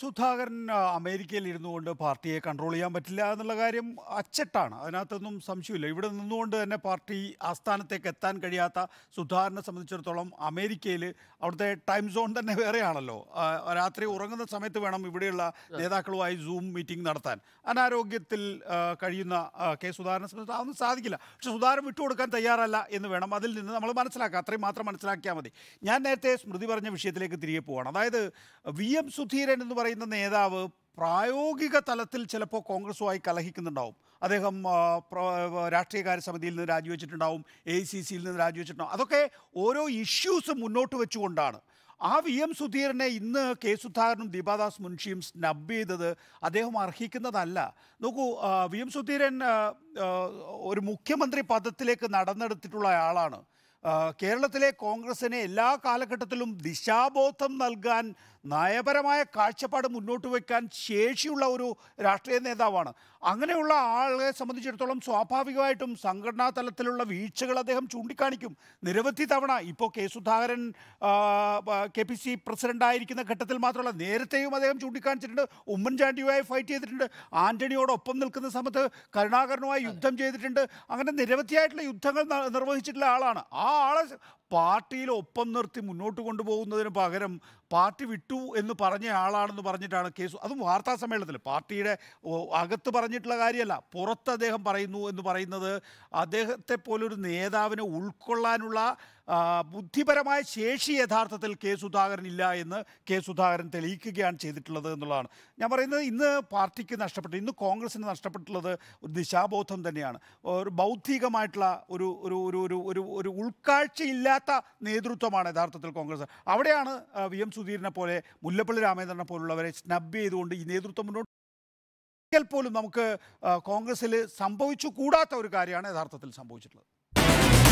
സുധാകരൻ അമേരിക്കയിൽ ഇരുന്നു കൊണ്ട് പാർട്ടിയെ കൺട്രോൾ ചെയ്യാൻ പറ്റില്ല എന്നുള്ള കാര്യം അച്ചട്ടാണ് അതിനകത്തൊന്നും സംശയമില്ല ഇവിടെ നിന്നുകൊണ്ട് തന്നെ പാർട്ടി ആസ്ഥാനത്തേക്ക് എത്താൻ കഴിയാത്ത സുധാകരനെ സംബന്ധിച്ചിടത്തോളം അമേരിക്കയിൽ അവിടുത്തെ ടൈം സോൺ തന്നെ വേറെയാണല്ലോ രാത്രി ഉറങ്ങുന്ന സമയത്ത് വേണം ഇവിടെയുള്ള നേതാക്കളുമായി സൂം മീറ്റിംഗ് നടത്താൻ അനാരോഗ്യത്തിൽ കഴിയുന്ന കെ സുധാകരനെ സംബന്ധിച്ച് അതൊന്നും സാധിക്കില്ല പക്ഷെ സുധാകരൻ വിട്ടുകൊടുക്കാൻ തയ്യാറല്ല എന്ന് വേണം അതിൽ നിന്ന് നമ്മൾ മനസ്സിലാക്കുക അത്രയും മാത്രം മനസ്സിലാക്കിയാൽ മതി ഞാൻ നേരത്തെ സ്മൃതി പറഞ്ഞ വിഷയത്തിലേക്ക് തിരികെ പോവാണ് അതായത് വി എം സുധീരൻ എന്ന് പറയുന്ന നേതാവ് പ്രായോഗിക തലത്തിൽ ചിലപ്പോൾ കോൺഗ്രസുമായി കലഹിക്കുന്നുണ്ടാവും അദ്ദേഹം രാഷ്ട്രീയകാര്യ സമിതിയിൽ നിന്ന് രാജിവെച്ചിട്ടുണ്ടാവും എ സി സിയിൽ നിന്ന് രാജിവെച്ചിട്ടുണ്ടാവും അതൊക്കെ ഓരോ ഇഷ്യൂസ് മുന്നോട്ട് വെച്ചുകൊണ്ടാണ് ആ വി എം സുധീരനെ ഇന്ന് കെ സുധാകരനും ദീപാദാസ് മുൻഷിയും സ്നബ് ചെയ്തത് അദ്ദേഹം അർഹിക്കുന്നതല്ല നോക്കൂ വി എം സുധീരൻ ഒരു മുഖ്യമന്ത്രി പദത്തിലേക്ക് നടന്നെടുത്തിട്ടുള്ള ആളാണ് കേരളത്തിലെ കോൺഗ്രസിന് എല്ലാ കാലഘട്ടത്തിലും ദിശാബോധം നൽകാൻ നയപരമായ കാഴ്ചപ്പാട് മുന്നോട്ട് വയ്ക്കാൻ ശേഷിയുള്ള ഒരു രാഷ്ട്രീയ നേതാവാണ് അങ്ങനെയുള്ള ആളെ സംബന്ധിച്ചിടത്തോളം സ്വാഭാവികമായിട്ടും സംഘടനാ തലത്തിലുള്ള വീഴ്ചകൾ അദ്ദേഹം ചൂണ്ടിക്കാണിക്കും നിരവധി തവണ ഇപ്പോൾ K Sudhakaran K P C പ്രസിഡൻ്റായിരിക്കുന്ന ഘട്ടത്തിൽ മാത്രമല്ല നേരത്തെയും അദ്ദേഹം ചൂണ്ടിക്കാണിച്ചിട്ടുണ്ട് ഉമ്മൻചാണ്ടിയുമായി ഫൈറ്റ് ചെയ്തിട്ടുണ്ട് ആന്റണിയോടൊപ്പം നിൽക്കുന്ന സമയത്ത് കരുണാകരനുമായി യുദ്ധം ചെയ്തിട്ടുണ്ട് അങ്ങനെ നിരവധിയായിട്ടുള്ള യുദ്ധങ്ങൾ നിർവഹിച്ചിട്ടുള്ള ആളാണ് ആ horas, പാർട്ടിയിൽ ഒപ്പം നിർത്തി മുന്നോട്ട് കൊണ്ടുപോകുന്നതിന് പകരം പാർട്ടി വിട്ടു എന്ന് പറഞ്ഞ ആളാണെന്ന് പറഞ്ഞിട്ടാണ് കേസ് അതും വാർത്താ സമ്മേളനത്തിൽ പാർട്ടിയുടെ അകത്ത് പറഞ്ഞിട്ടുള്ള കാര്യമല്ല പുറത്ത് അദ്ദേഹം പറയുന്നു എന്ന് പറയുന്നത് അദ്ദേഹത്തെ പോലൊരു നേതാവിനെ ഉൾക്കൊള്ളാനുള്ള ബുദ്ധിപരമായ ശേഷി യഥാർത്ഥത്തിൽ കെ സുധാകരൻ ഇല്ല എന്ന് കെ സുധാകരൻ തെളിയിക്കുകയാണ് ചെയ്തിട്ടുള്ളത് എന്നുള്ളതാണ് ഞാൻ പറയുന്നത് ഇന്ന് പാർട്ടിക്ക് നഷ്ടപ്പെട്ടു ഇന്ന് കോൺഗ്രസിന് നഷ്ടപ്പെട്ടിട്ടുള്ളത് ഒരു ദിശാബോധം തന്നെയാണ് ഒരു ബൗദ്ധികമായിട്ടുള്ള ഒരു ഒരു ഒരു ഒരു ഒരു ഉൾക്കാഴ്ചയില്ലാത്ത ഇല്ലാത്ത നേതൃത്വമാണ് യഥാർത്ഥത്തിൽ കോൺഗ്രസ് അവിടെയാണ് വി എം സുധീരനെ പോലെ മുല്ലപ്പള്ളി രാമചന്ദ്രനെ പോലുള്ളവരെ സ്നബ് ചെയ്തുകൊണ്ട് ഈ നേതൃത്വം മുന്നോട്ട് ഒരിക്കൽ പോലും നമുക്ക് കോൺഗ്രസ്സിൽ സംഭവിച്ചു കൂടാത്ത ഒരു കാര്യമാണ് യഥാർത്ഥത്തിൽ സംഭവിച്ചിട്ടുള്ളത്